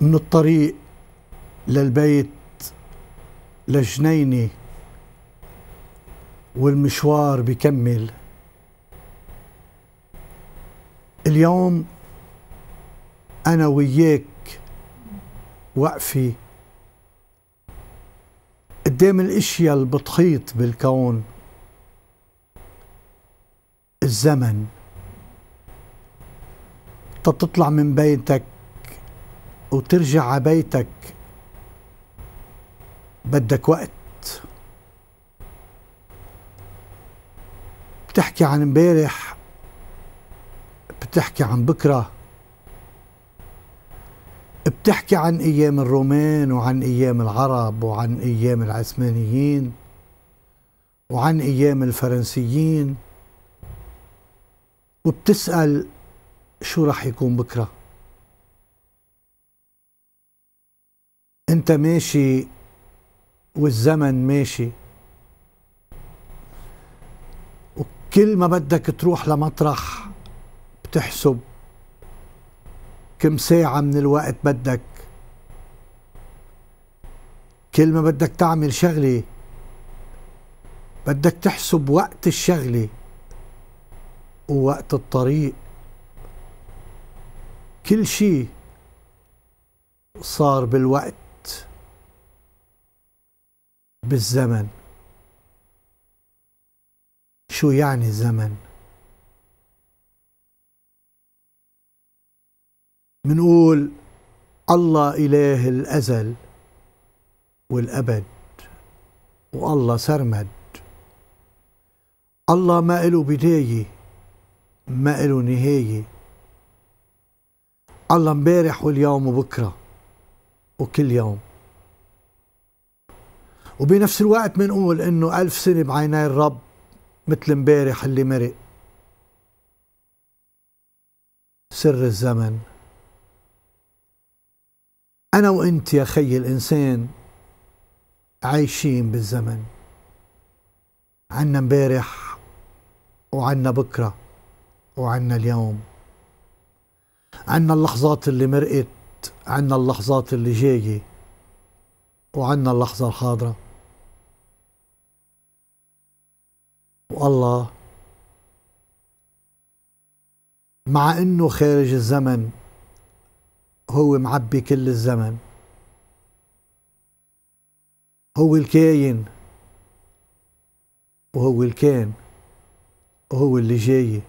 من الطريق للبيت لجنينة والمشوار بكمل اليوم أنا وياك وقفة قدام الأشياء اللي بتحيط بالكون الزمن تطلع من بيتك وترجع على بيتك بدك وقت بتحكي عن امبارح بتحكي عن بكره بتحكي عن ايام الرومان وعن ايام العرب وعن ايام العثمانيين وعن ايام الفرنسيين وبتسال شو رح يكون بكره انت ماشي والزمن ماشي وكل ما بدك تروح لمطرح بتحسب كم ساعة من الوقت بدك كل ما بدك تعمل شغلة بدك تحسب وقت الشغلة ووقت الطريق كل شيء صار بالوقت بالزمن شو يعني الزمن منقول الله إله الأزل والأبد والله سرمد الله ما إله بداية ما إله نهاية الله امبارح واليوم وبكرة وكل يوم وبنفس الوقت بنقول انه ألف سنة بعيني الرب مثل امبارح اللي مرق سر الزمن أنا وأنت يا خي الإنسان عايشين بالزمن عنا امبارح وعنا بكرة وعنا اليوم عنا اللحظات اللي مرقت عنا اللحظات اللي جاية وعنا اللحظة الحاضرة الله مع انه خارج الزمن هو معبي كل الزمن هو الكاين وهو الكان وهو اللي جاي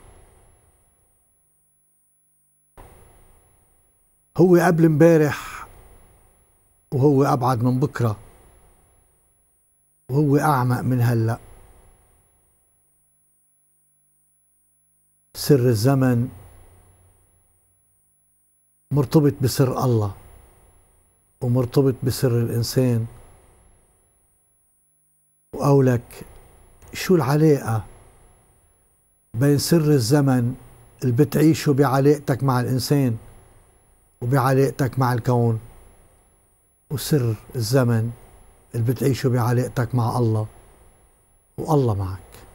هو قبل امبارح وهو ابعد من بكره وهو اعمق من هلأ سر الزمن مرتبط بسر الله ومرتبط بسر الإنسان وأولك شو العلاقة بين سر الزمن اللي بتعيشه بعلاقتك مع الإنسان وبعلاقتك مع الكون وسر الزمن اللي بتعيشه بعلاقتك مع الله والله معك